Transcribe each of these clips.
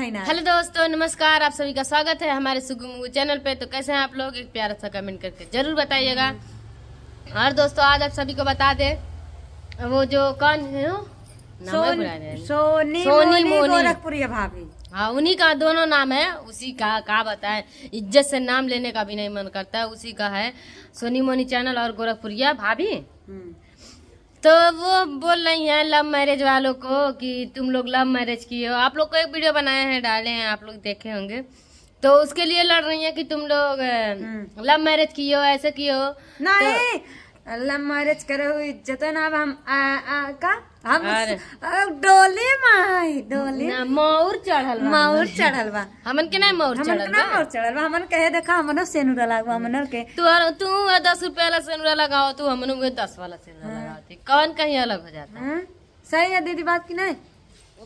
Hello दोस्तों नमस्कार आप सभी का स्वागत है हमारे सुगम चैनल पे तो कैसे हैं आप लोग एक प्यारा सा कमेंट करके जरूर बताइएगा और दोस्तों आज आप सभी को बता दे वो जो कौन है सोन, सोनी सोनी मोनी भाभी हाँ उन्हीं का दोनों नाम है उसी का कहा बताए इज्जत से नाम लेने का भी नहीं मन करता है उसी का है सोनी मोनी चैनल और गोरखपुरिया भाभी हम्म। तो वो बोल रही हैं लव मैरिज वालों को कि तुम लोग लव मैरिज की हो आप लोग को एक वीडियो बनाए हैं डाले हैं आप लोग देखे होंगे तो उसके लिए लड़ रही हैं कि तुम लोग लव मैरिज की हो ऐसे की हो तो नहीं तो, लव मैरिज करे हुई जतन अब हम आ, आ, का हम डोले माई डोले मौर चढ़ल मऊर चढ़ल बा हमन के ना मोर चढ़ल बा मौर चढ़ल बा हमन कहे देखा हमन सेनुरा लागवा हमन के तू तू 10 रुपया वाला सेनुरा लगाओ तू हमनो 10 वाला सेनुरा हाँ। जाते है कौन कहीं अलग हो जाता है सही है दीदी बात की नहीं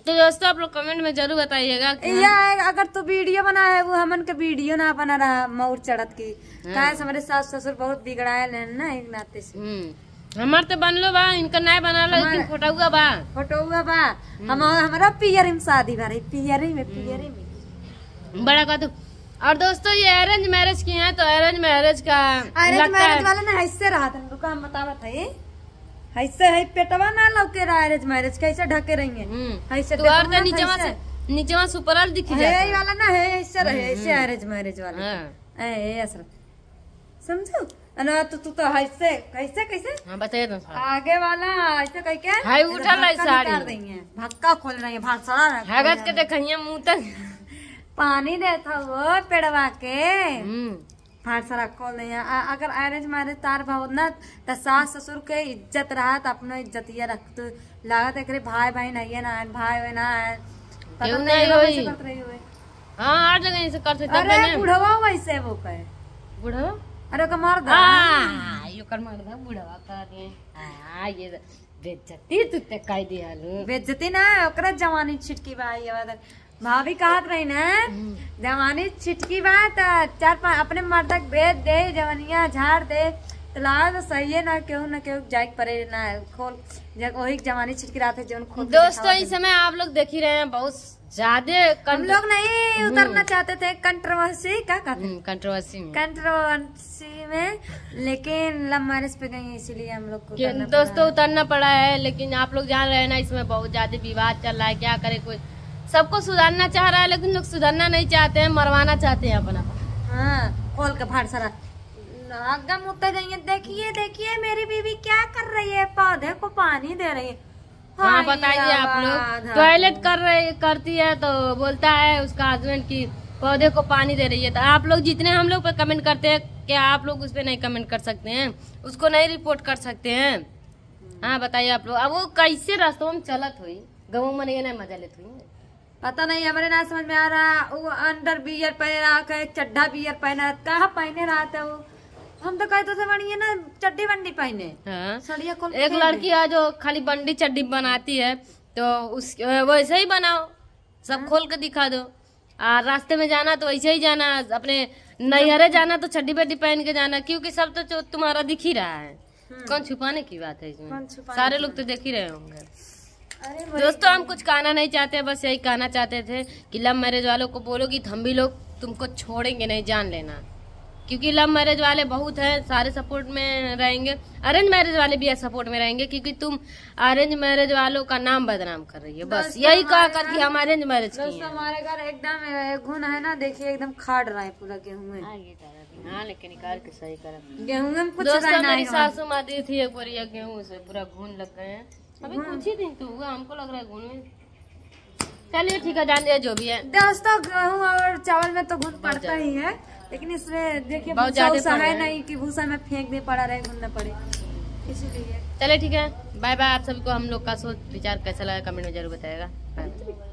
तो दोस्तों आप लोग कमेंट में जरूर बताइएगा यार हाँ। अगर तू तो वीडियो बना है वो हमन के वीडियो ना बना रहा मऊर चढ़त की कहा हमारे सास ससुर बहुत बिगड़ायल है ना एक नाते से हम्म। हमार तो बनलो बा इनका नहीं लो लेकिन फोटोआ बा फोटोआ बा हम्म। हम हमारा पियर में शादी बारे पियर में पियर में बड़ा का तो और दोस्तों ये अरेंज मैरिज की है तो अरेंज मैरिज का अरेंज मैरिज वाला ना ऐसे रहा था बतावा था ये ऐसे है पेटवा ना लौके रहा है मैरिज कैसे ढके रही है हम्म। ऐसे तो और तो नीचेवा से नीचेवा सुपर दिख दिखी है ये वाला ना है ऐसे रहे हम्म, ऐसे हम्म। अरेंज मैरिज वाला हाँ। ए असर समझो अना तो तू तो ऐसे कैसे कैसे हां बताइए तो आगे वाला ऐसे कह के हाय उठा ले साड़ी कर देंगे भक्का खोल रही है भाषा हगत के देखिए मुंह तक पानी देता वो पेड़वा के फाड़ सारा खोल नहीं अगर अरेंज मैरिज तार भाव तो सास ससुर के इज्जत रहत तो अपनो इज्जत ये रख लागत एक तो भाई भाई नहीं ना भाई हुए ना हाँ हर जगह ऐसे करते अरे बुढ़वा वैसे वो कहे बुढ़वा अरे का मर्द हां यो कर मर्द बुढ़वा का रे आ ये बेइज्जती तू ते कह दियालू बेइज्जती ना ओकरा जवानी छिटकी भाई ये भाभी कहत रही न जवानी छिटकी बात चार पाँच अपने मर्दक भेज दे जवानिया झाड़ दे तो, तो सही है ना क्यों ना क्यों जाए परे ना खोल वही जवानी छिटकी रात है जो खोल दोस्तों इस समय आप लोग देख ही रहे हैं बहुत ज्यादा हम लोग नहीं हम्म। उतरना चाहते थे कंट्रोवर्सी क्या कंट्रोवर्सी हम्म, में कंट्रोवर्सी में लेकिन लव मैरिज पे गई इसीलिए हम लोग को दोस्तों उतरना पड़ा है लेकिन आप लोग जान रहे हैं ना इसमें बहुत ज्यादा विवाद चल रहा है क्या करे कोई सबको सुधारना चाह रहा है लेकिन लोग सुधारना नहीं चाहते हैं मरवाना चाहते हैं अपना हाँ, खोल के फाड़ सारा अगम उतर जाइए देखिए देखिए मेरी बीवी क्या कर रही है पौधे को पानी दे रही है हाँ बताइए आप लोग टॉयलेट कर रही करती है तो बोलता है उसका हस्बैंड की पौधे को पानी दे रही है तो आप लोग जितने हम लोग पर कमेंट करते हैं क्या आप लोग उस पर नहीं कमेंट कर सकते हैं उसको नहीं रिपोर्ट कर सकते हैं हाँ बताइए आप लोग अब वो कैसे रास्तों में चलत हुई मन में नहीं मजा लेते हुई पता नहीं हमारे ना समझ में आ रहा वो अंडर बियर रहा के चड्ढा बियर पहना कहा पहने रहा था वो हम तो कहते थे बनिए ना चड्डी बंडी पहने हाँ। एक लड़की है जो खाली बंडी चड्डी बनाती है तो उस वैसे ही बनाओ सब हाँ। खोल के दिखा दो और रास्ते में जाना तो वैसे ही जाना अपने नैहरे जाना तो चड्डी बड्डी पहन के जाना क्योंकि सब तो तुम्हारा दिख ही रहा है हाँ। कौन छुपाने की बात है इसमें सारे लोग तो देख ही रहे होंगे दोस्तों हम कुछ कहना नहीं चाहते बस यही कहना चाहते थे कि लव मैरिज वालों को बोलो कि तो हम भी लोग तुमको छोड़ेंगे नहीं जान लेना क्योंकि लव मैरिज वाले बहुत हैं सारे सपोर्ट में रहेंगे अरेंज मैरिज वाले भी सपोर्ट में रहेंगे क्योंकि तुम अरेंज मैरिज वालों का नाम बदनाम कर रही है बस यही कहा कर कि हम अरेंज मैरिज हमारे घर एकदम घुन है ना देखिए एकदम खाड़ रहा है पूरा गेहूं हाँ, हाँ, लेकिन निकाल के सही कर गेहूं में सासू माँ दी थी एक बार गेहूं से पूरा घून लग गए हैं अभी हाँ। कुछ ही दिन तो हुआ हमको लग रहा है घुन चलिए ठीक है जान दिया जो भी है दोस्तों गेहूँ और चावल में तो घुन पड़ता ही है लेकिन इसमें देखिए बहुत ज्यादा है नहीं कि भूसा में फेंक दे पड़ा रहे घूमने पड़े इसीलिए चलिए ठीक है बाय बाय आप सभी को हम लोग का सोच विचार कैसा लगा कमेंट में जरूर बताएगा